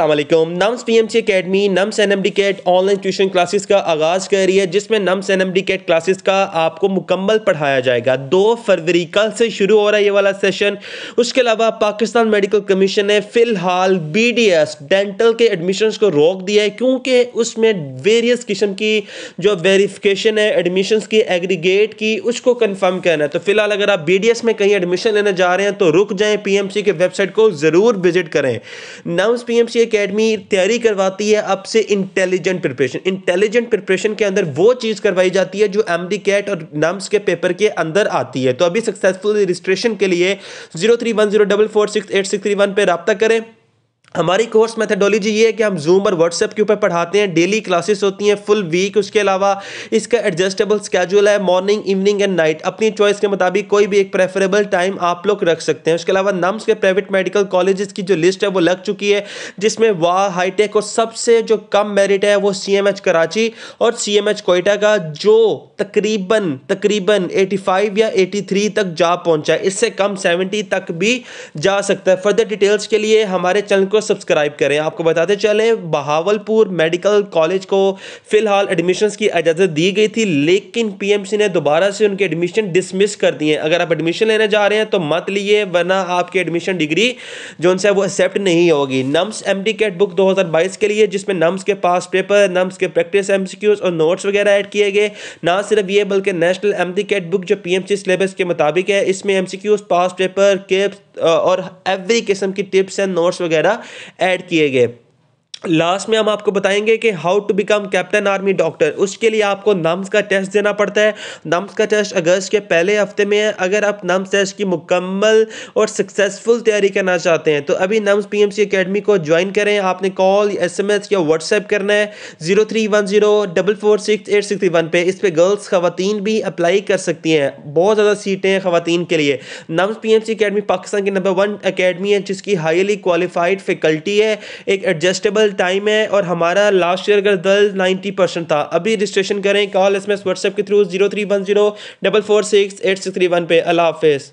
Aslam NUMS P M C academy NUMS N M D CAT online tuition classes का आगाज़ कर रही है जिसमें NUMS N M D CAT classes का आपको मुकम्मल पढ़ाया जाएगा दो फरवरी कल से शुरू हो रहा है ये वाला सेशन उसके अलावा पाकिस्तान मेडिकल कमीशन ने फ़िलहाल बी डी एस डेंटल के एडमिशन को रोक दिया है क्योंकि उसमें वेरियस किस्म की जो वेरीफिकेशन है एडमिशन की एग्रीगेट की उसको कन्फर्म करना है तो फ़िलहाल अगर आप बी डी एस में कहीं एडमिशन लेने जा रहे हैं तो रुक जाएँ पी एम सी के वेबसाइट को ज़रूर विजिट करें NUMS P M C academy तैयारी करवाती है आपसे इंटेलिजेंट प्रिपरेशन इंटेलिजेंट प्रिपरेशन के अंदर वो चीज़ करवाई जाती है जो एम डी कैट और नम्स के पेपर के अंदर आती है तो अभी सक्सेसफुल रजिस्ट्रेशन के लिए zero three one zero double four six eight six three one पर रबता करें हमारी कोर्स मेथडोलॉजी ये है कि हम जूम और व्हाट्सएप के ऊपर पढ़ाते हैं डेली क्लासेस होती हैं फुल वीक उसके अलावा इसका एडजस्टेबल स्केड्यूल है मॉर्निंग इवनिंग एंड नाइट अपनी चॉइस के मुताबिक कोई भी एक प्रेफरेबल टाइम आप लोग रख सकते हैं उसके अलावा नम्स के प्राइवेट मेडिकल कॉलेजेस की जो लिस्ट है वो लग चुकी है जिसमें वाह हाईटेक और सबसे जो कम मेरिट है वो सी कराची और सी एम कोयटा का जो तकरीबन तकरीबन एटी या एटी तक जा पहुँचा इससे कम सेवेंटी तक भी जा सकता है फर्दर डिटेल्स के लिए हमारे चैनल को सब्सक्राइब करें आपको बताते चले बहावलपुर मेडिकल कॉलेज को फिलहाल एडमिशन की इजाज़त दी गई थी लेकिन पीएमसी ने दोबारा से उनके एडमिशन डिसमिस कर दिए अगर आप एडमिशन लेने जा रहे हैं तो मत लिए वरना आपकी एडमिशन डिग्री जो उनसे वो एक्सेप्ट नहीं होगी NUMS M D CAT book दो के लिए जिसमें नम्स के पास पेपर नम्स के प्रैक्टिस एम और नोट्स वगैरह ऐड किए गए ना सिर्फ ये बल्कि national M D CAT book जो पी एम सी सिलेबस के मुताबिक है इसमें M C Qs past paper केप्स और एवरी किस्म की टिप्स एंड नोट्स वगैरह ऐड किए गए लास्ट में हम आपको बताएंगे कि how to become captain army doctor उसके लिए आपको नम्स का टेस्ट देना पड़ता है नम्स का टेस्ट अगस्त के पहले हफ्ते में है अगर आप नम्स टेस्ट की मुकम्मल और सक्सेसफुल तैयारी करना चाहते हैं तो अभी NUMS P M C academy को ज्वाइन करें आपने कॉल एस एम एस या व्हाट्सएप करना है zero three one zero double four six eight six one पे इस पर गर्ल्स खवतिन भी अप्लाई कर सकती हैं बहुत ज़्यादा सीटें हैं खवतिन के लिए NUMS P M C academy Pakistan की नंबर वन अकेडमी है जिसकी हाईली क्वालिफाइड फैकल्टी है एक एडजस्टेबल टाइम है और हमारा लास्ट ईयर का दल नाइन्टी परसेंट था अभी रजिस्ट्रेशन करें call S M S WhatsApp के through zero three one zero double four six eight six three one पे अला हाफिज़